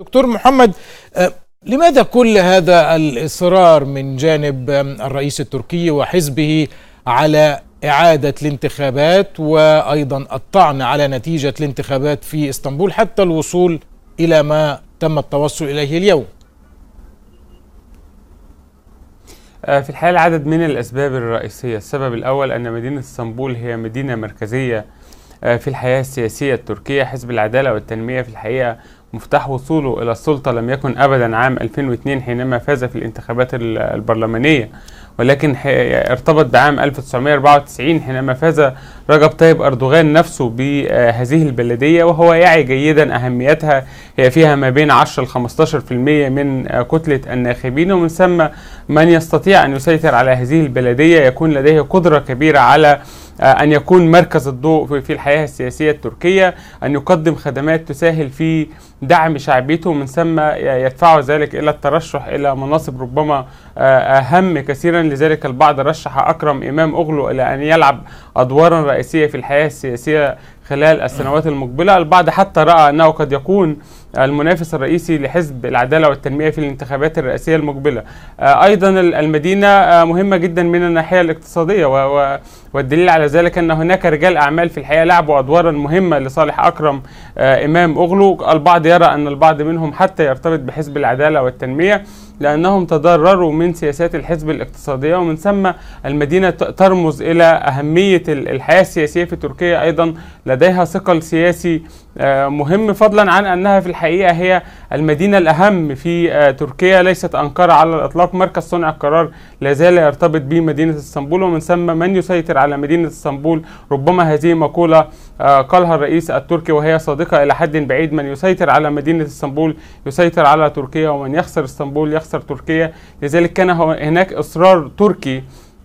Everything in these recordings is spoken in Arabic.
دكتور محمد آه، لماذا كل هذا الإصرار من جانب الرئيس التركي وحزبه على إعادة الانتخابات وأيضا الطعن على نتيجة الانتخابات في إسطنبول حتى الوصول إلى ما تم التوصل إليه اليوم آه، في الحقيقة العدد من الأسباب الرئيسية السبب الأول أن مدينة اسطنبول هي مدينة مركزية آه، في الحياة السياسية التركية حزب العدالة والتنمية في الحقيقة مفتاح وصوله إلى السلطة لم يكن أبدا عام 2002 حينما فاز في الانتخابات البرلمانية ولكن ارتبط بعام 1994 حينما فاز رجب طيب أردوغان نفسه بهذه البلدية وهو يعي جيدا أهميتها هي فيها ما بين 10 ل 15% من كتلة الناخبين ومن ثم من يستطيع أن يسيطر على هذه البلدية يكون لديه قدرة كبيرة على آه، أن يكون مركز الضوء في الحياة السياسية التركية أن يقدم خدمات تساهل في دعم شعبيته ومن ثم يدفعه ذلك إلى الترشح إلى مناصب ربما آه، أهم كثيرا لذلك البعض رشح أكرم إمام أغلو إلى أن يلعب أدوارا رئيسية في الحياة السياسية خلال السنوات المقبلة البعض حتى رأى أنه قد يكون المنافس الرئيسي لحزب العدالة والتنمية في الانتخابات الرئاسية المقبلة آه، أيضا المدينة آه، مهمة جدا من الناحية الاقتصادية والدليل على ذلك أن هناك رجال أعمال في الحقيقة لعبوا أدوارا مهمة لصالح أكرم آه، إمام أغلو البعض يرى أن البعض منهم حتى يرتبط بحزب العدالة والتنمية لأنهم تضرروا من سياسات الحزب الاقتصادية ومن ثم المدينة ترمز إلى أهمية الحياة السياسية في تركيا أيضا لديها ثقل سياسي آه، مهم فضلا عن انها في الحقيقه هي المدينه الاهم في آه، تركيا ليست انقره على الاطلاق مركز صنع القرار لا زال يرتبط بمدينه اسطنبول ومن ثم من يسيطر على مدينه اسطنبول ربما هذه مقوله آه، قالها الرئيس التركي وهي صادقه الى حد بعيد من يسيطر على مدينه اسطنبول يسيطر على تركيا ومن يخسر اسطنبول يخسر تركيا لذلك كان هناك اصرار تركي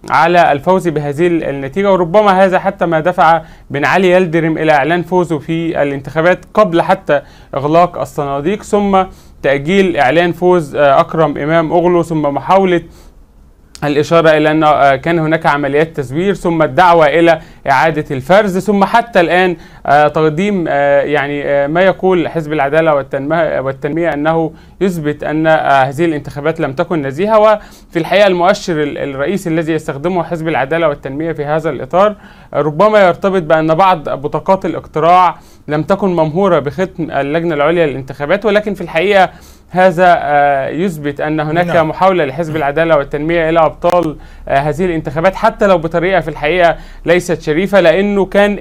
على الفوز بهذه النتيجة وربما هذا حتى ما دفع بن علي يلدرم إلى إعلان فوزه في الانتخابات قبل حتى إغلاق الصناديق ثم تأجيل إعلان فوز آه، أكرم إمام أغلو ثم محاولة الإشارة إلى أن آه، كان هناك عمليات تزوير ثم الدعوة إلى إعادة الفرز ثم حتى الآن آه، تقديم آه، يعني آه، ما يقول حزب العدالة والتنمية أنه يثبت أن هذه الانتخابات لم تكن نزيهة وفي الحقيقة المؤشر الرئيسي الذي يستخدمه حزب العدالة والتنمية في هذا الإطار ربما يرتبط بأن بعض بطاقات الاقتراع لم تكن ممهورة بختم اللجنة العليا للانتخابات ولكن في الحقيقة هذا يثبت ان هناك نعم. محاوله لحزب العداله والتنميه الى ابطال هذه الانتخابات حتى لو بطريقه في الحقيقه ليست شريفه شريفه لانه كان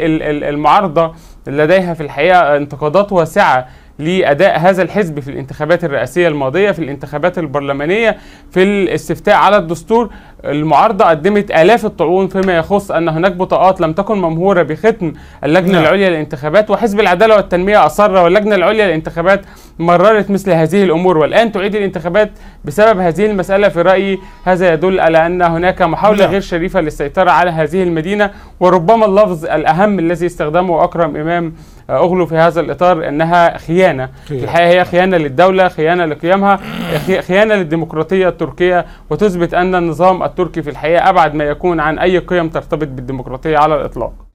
المعارضه لديها في الحقيقه انتقادات واسعه لاداء هذا الحزب في الانتخابات الرئاسيه الماضيه في الانتخابات البرلمانيه في الاستفتاء على الدستور المعارضة قدمت آلاف الطعون فيما يخص أن هناك بطاقات لم تكن ممهورة بختم اللجنة نعم. العليا للانتخابات وحزب العدالة والتنمية أصر واللجنة العليا للانتخابات مررت مثل هذه الأمور والآن تعيد الانتخابات بسبب هذه المسألة في رأيي هذا يدل على أن هناك محاولة نعم. غير شريفة للسيطرة على هذه المدينة وربما اللفظ الأهم الذي استخدمه أكرم إمام اغلو في هذا الاطار انها خيانه في الحقيقه هي خيانه للدوله خيانه لقيمها خيانه للديمقراطيه التركيه وتثبت ان النظام التركي في الحقيقه ابعد ما يكون عن اي قيم ترتبط بالديمقراطيه على الاطلاق